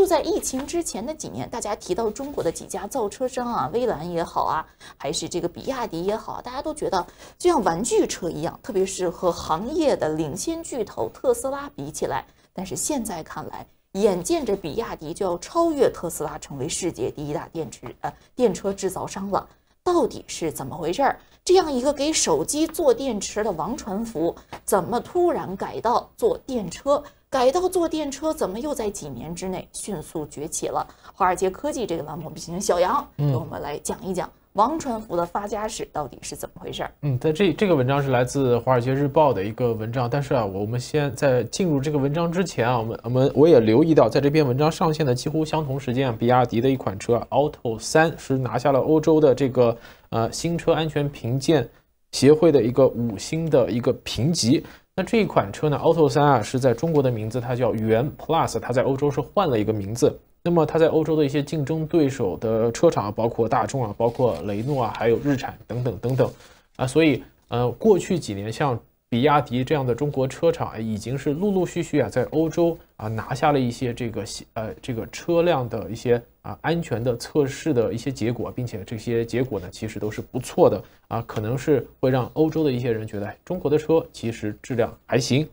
就在疫情之前的几年，大家提到中国的几家造车商啊，威兰也好啊，还是这个比亚迪也好，大家都觉得就像玩具车一样，特别是和行业的领先巨头特斯拉比起来。但是现在看来，眼见着比亚迪就要超越特斯拉，成为世界第一大电池呃电车制造商了。到底是怎么回事儿？这样一个给手机做电池的王传福，怎么突然改道做电车？改道坐电车，怎么又在几年之内迅速崛起了？华尔街科技这个栏目，我们请小杨给我们来讲一讲王传福的发家史到底是怎么回事儿？嗯，在这这个文章是来自《华尔街日报》的一个文章，但是啊，我们先在进入这个文章之前啊，我们我们我也留意到，在这篇文章上线的几乎相同时间，比亚迪的一款车，Auto 3是拿下了欧洲的这个呃新车安全评鉴协会的一个五星的一个评级。那这一款车呢，Auto 三啊是在中国的名字，它叫元 Plus，它在欧洲是换了一个名字。那么它在欧洲的一些竞争对手的车厂，啊，包括大众啊，包括雷诺啊，还有日产等等等等啊，所以呃，过去几年像比亚迪这样的中国车厂，已经是陆陆续续啊，在欧洲啊拿下了一些这个呃这个车辆的一些。啊，安全的测试的一些结果，并且这些结果呢，其实都是不错的啊，可能是会让欧洲的一些人觉得中国的车其实质量还行。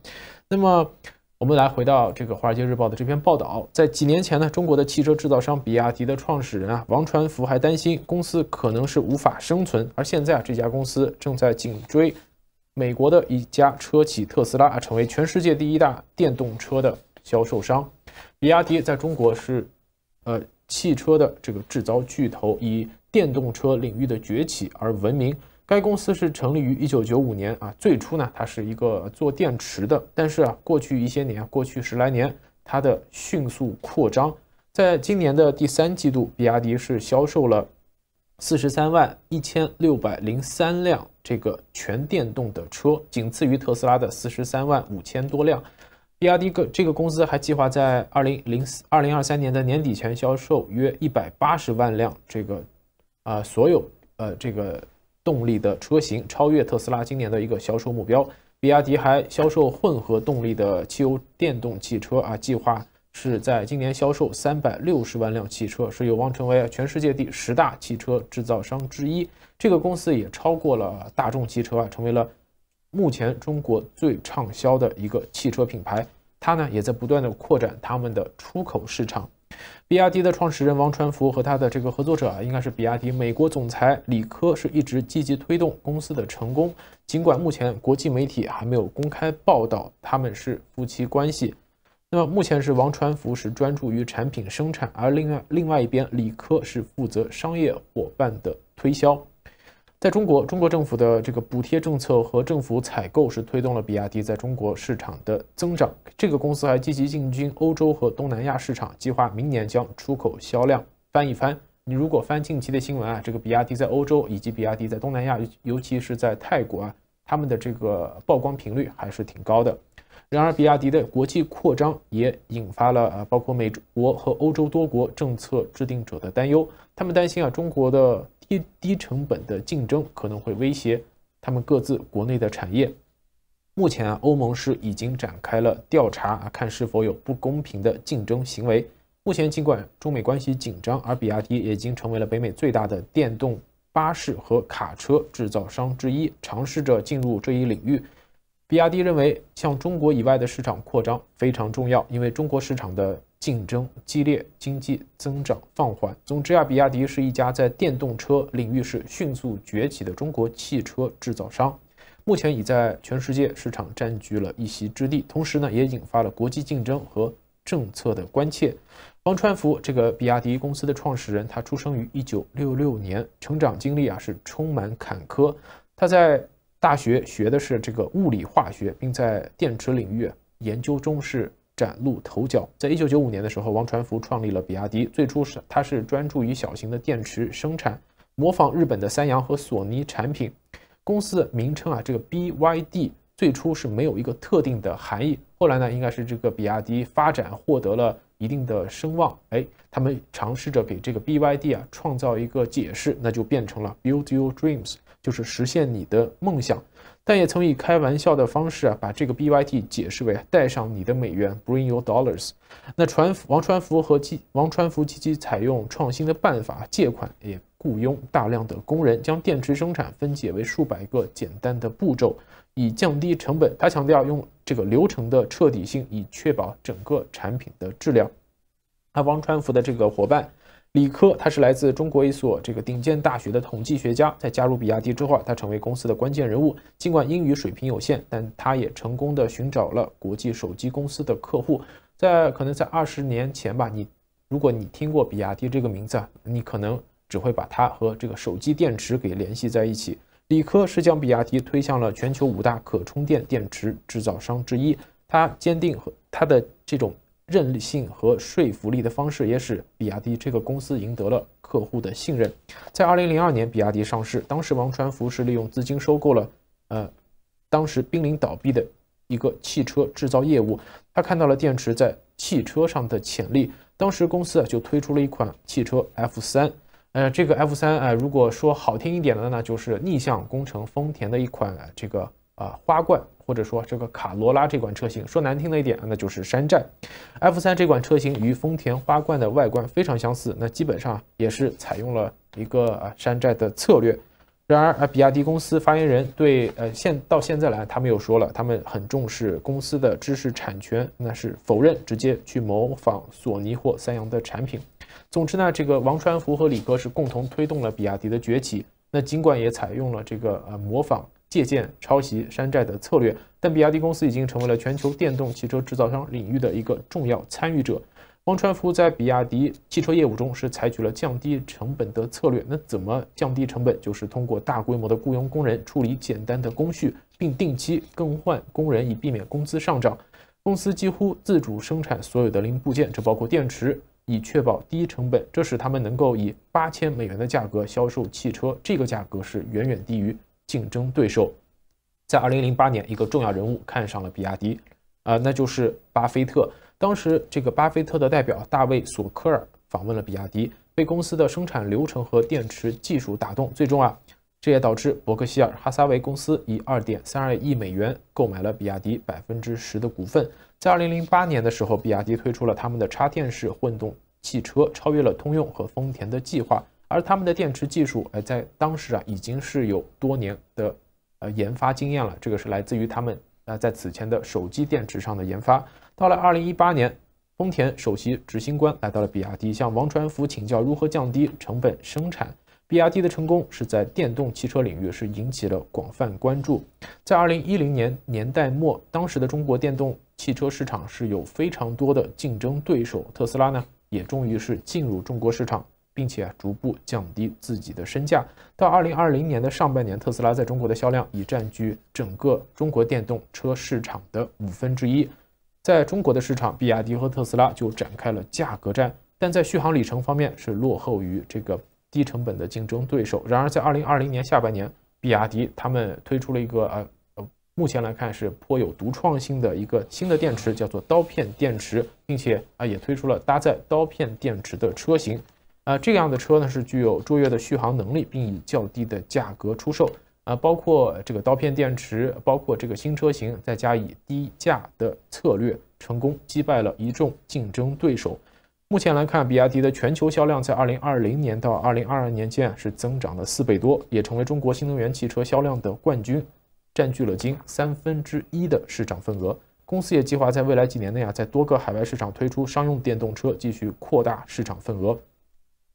那么，我们来回到这个《华尔街日报》的这篇报道，在几年前呢，中国的汽车制造商比亚迪的创始人啊，王传福还担心公司可能是无法生存，而现在啊，这家公司正在紧追美国的一家车企特斯拉成为全世界第一大电动车的销售商。比亚迪在中国是，呃。汽车的这个制造巨头以电动车领域的崛起而闻名。该公司是成立于一九九五年啊，最初呢它是一个做电池的，但是啊，过去一些年，过去十来年，它的迅速扩张。在今年的第三季度，比亚迪是销售了四十三万一千六百零三辆这个全电动的车，仅次于特斯拉的四十三万五千多辆。比亚迪个这个公司还计划在二零零四二零二三年的年底前销售约一百八十万辆这个，呃所有呃这个动力的车型，超越特斯拉今年的一个销售目标。比亚迪还销售混合动力的汽油电动汽车啊，计划是在今年销售三百六十万辆汽车，是有望成为全世界第十大汽车制造商之一。这个公司也超过了大众汽车啊，成为了。目前中国最畅销的一个汽车品牌，它呢也在不断的扩展他们的出口市场。比亚迪的创始人王传福和他的这个合作者啊，应该是比亚迪美国总裁李科，是一直积极推动公司的成功。尽管目前国际媒体还没有公开报道他们是夫妻关系。那么目前是王传福是专注于产品生产，而另外另外一边李科是负责商业伙伴的推销。在中国，中国政府的这个补贴政策和政府采购是推动了比亚迪在中国市场的增长。这个公司还积极进军欧洲和东南亚市场，计划明年将出口销量翻一番。你如果翻近期的新闻啊，这个比亚迪在欧洲以及比亚迪在东南亚，尤其是在泰国啊，他们的这个曝光频率还是挺高的。然而，比亚迪的国际扩张也引发了包括美国和欧洲多国政策制定者的担忧，他们担心啊中国的。一低成本的竞争可能会威胁他们各自国内的产业。目前，欧盟是已经展开了调查，看是否有不公平的竞争行为。目前，尽管中美关系紧张，而比亚迪已经成为了北美最大的电动巴士和卡车制造商之一，尝试着进入这一领域。比亚迪认为，向中国以外的市场扩张非常重要，因为中国市场的。竞争激烈，经济增长放缓。总之啊，比亚迪是一家在电动车领域是迅速崛起的中国汽车制造商，目前已在全世界市场占据了一席之地。同时呢，也引发了国际竞争和政策的关切。王传福，这个比亚迪公司的创始人，他出生于一九六六年，成长经历啊是充满坎坷。他在大学学的是这个物理化学，并在电池领域研究中是。崭露头角。在一九九五年的时候，王传福创立了比亚迪。最初是他是专注于小型的电池生产，模仿日本的三洋和索尼产品。公司的名称啊，这个 BYD 最初是没有一个特定的含义。后来呢，应该是这个比亚迪发展获得了。一定的声望，哎，他们尝试着给这个 BYD 啊创造一个解释，那就变成了 Build Your Dreams，就是实现你的梦想。但也曾以开玩笑的方式啊，把这个 b y d 解释为带上你的美元，Bring Your Dollars。那传王传福和基王传福积极采用创新的办法借款也。雇佣大量的工人，将电池生产分解为数百个简单的步骤，以降低成本。他强调用这个流程的彻底性，以确保整个产品的质量。那王传福的这个伙伴李科，他是来自中国一所这个顶尖大学的统计学家，在加入比亚迪之后，他成为公司的关键人物。尽管英语水平有限，但他也成功的寻找了国际手机公司的客户。在可能在二十年前吧，你如果你听过比亚迪这个名字，你可能。只会把它和这个手机电池给联系在一起。李科是将比亚迪推向了全球五大可充电电池制造商之一。他坚定和他的这种韧性和说服力的方式，也使比亚迪这个公司赢得了客户的信任。在二零零二年，比亚迪上市，当时王传福是利用资金收购了呃，当时濒临倒闭的一个汽车制造业务。他看到了电池在汽车上的潜力，当时公司啊就推出了一款汽车 F 三。呃，这个 F 三啊，如果说好听一点的呢，就是逆向工程丰田的一款这个啊花冠，或者说这个卡罗拉这款车型。说难听的一点，那就是山寨。F 三这款车型与丰田花冠的外观非常相似，那基本上也是采用了一个啊山寨的策略。然而，呃，比亚迪公司发言人对，呃，现到现在来，他们又说了，他们很重视公司的知识产权，那是否认直接去模仿索尼或三洋的产品。总之呢，这个王传福和李哥是共同推动了比亚迪的崛起。那尽管也采用了这个呃模仿、借鉴、抄袭、山寨的策略，但比亚迪公司已经成为了全球电动汽车制造商领域的一个重要参与者。王传福在比亚迪汽车业务中是采取了降低成本的策略。那怎么降低成本？就是通过大规模的雇佣工人处理简单的工序，并定期更换工人以避免工资上涨。公司几乎自主生产所有的零部件，这包括电池，以确保低成本。这使他们能够以八千美元的价格销售汽车，这个价格是远远低于竞争对手。在二零零八年，一个重要人物看上了比亚迪，啊，那就是巴菲特。当时，这个巴菲特的代表大卫·索科尔访问了比亚迪，被公司的生产流程和电池技术打动。最终啊，这也导致伯克希尔·哈撒韦公司以二点三二亿美元购买了比亚迪百分之十的股份。在二零零八年的时候，比亚迪推出了他们的插电式混动汽车，超越了通用和丰田的计划。而他们的电池技术，呃，在当时啊，已经是有多年的呃研发经验了。这个是来自于他们啊在此前的手机电池上的研发。到了二零一八年，丰田首席执行官来到了比亚迪，向王传福请教如何降低成本生产。比亚迪的成功是在电动汽车领域是引起了广泛关注。在二零一零年年代末，当时的中国电动汽车市场是有非常多的竞争对手，特斯拉呢也终于是进入中国市场，并且逐步降低自己的身价。到二零二零年的上半年，特斯拉在中国的销量已占据整个中国电动车市场的五分之一。在中国的市场，比亚迪和特斯拉就展开了价格战，但在续航里程方面是落后于这个低成本的竞争对手。然而，在二零二零年下半年，比亚迪他们推出了一个呃呃，目前来看是颇有独创性的一个新的电池，叫做刀片电池，并且啊也推出了搭载刀片电池的车型。啊，这样的车呢是具有卓越的续航能力，并以较低的价格出售。啊，包括这个刀片电池，包括这个新车型，再加以低价的策略，成功击败了一众竞争对手。目前来看，比亚迪的全球销量在二零二零年到二零二二年间是增长了四倍多，也成为中国新能源汽车销量的冠军，占据了近三分之一的市场份额。公司也计划在未来几年内啊，在多个海外市场推出商用电动车，继续扩大市场份额。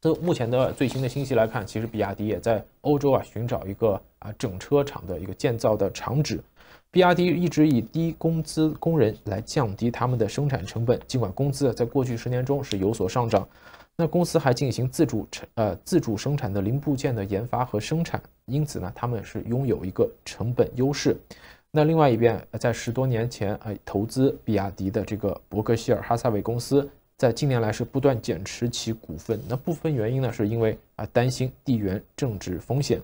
从目前的最新的信息来看，其实比亚迪也在欧洲啊寻找一个啊整车厂的一个建造的厂址。比亚迪一直以低工资工人来降低他们的生产成本，尽管工资在过去十年中是有所上涨。那公司还进行自主成呃自主生产的零部件的研发和生产，因此呢，他们是拥有一个成本优势。那另外一边，在十多年前呃，投资比亚迪的这个伯克希尔哈萨韦公司。在近年来是不断减持其股份，那部分原因呢，是因为啊担心地缘政治风险。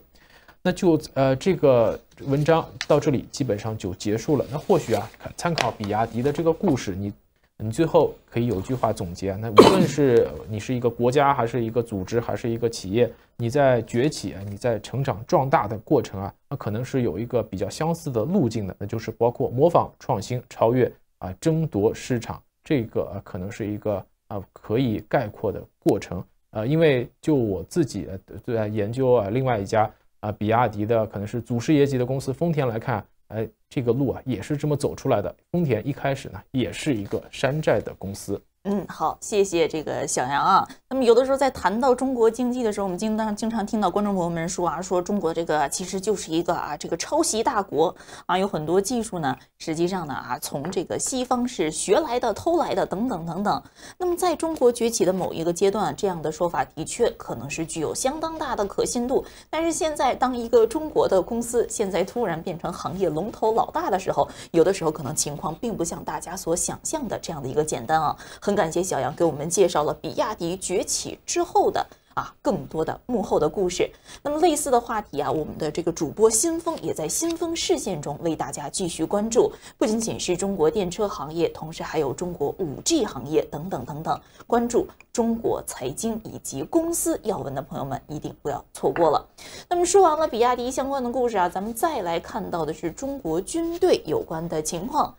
那就呃这个文章到这里基本上就结束了。那或许啊参考比亚迪的这个故事，你你最后可以有句话总结啊，那无论是你是一个国家，还是一个组织，还是一个企业，你在崛起，啊，你在成长壮大的过程啊，那可能是有一个比较相似的路径的，那就是包括模仿、创新、超越啊，争夺市场。这个可能是一个啊可以概括的过程，呃，因为就我自己对研究啊，另外一家啊，比亚迪的可能是祖师爷级的公司丰田来看，哎，这个路啊也是这么走出来的。丰田一开始呢，也是一个山寨的公司。嗯，好，谢谢这个小杨啊。那么有的时候在谈到中国经济的时候，我们经常经常听到观众朋友们说啊，说中国这个其实就是一个啊，这个抄袭大国啊，有很多技术呢，实际上呢啊，从这个西方是学来的、偷来的等等等等。那么在中国崛起的某一个阶段，这样的说法的确可能是具有相当大的可信度。但是现在，当一个中国的公司现在突然变成行业龙头老大的时候，有的时候可能情况并不像大家所想象的这样的一个简单啊。很感谢小杨给我们介绍了比亚迪崛起之后的啊更多的幕后的故事。那么类似的话题啊，我们的这个主播新风也在新风视线中为大家继续关注，不仅仅是中国电车行业，同时还有中国五 G 行业等等等等。关注中国财经以及公司要闻的朋友们一定不要错过了。那么说完了比亚迪相关的故事啊，咱们再来看到的是中国军队有关的情况。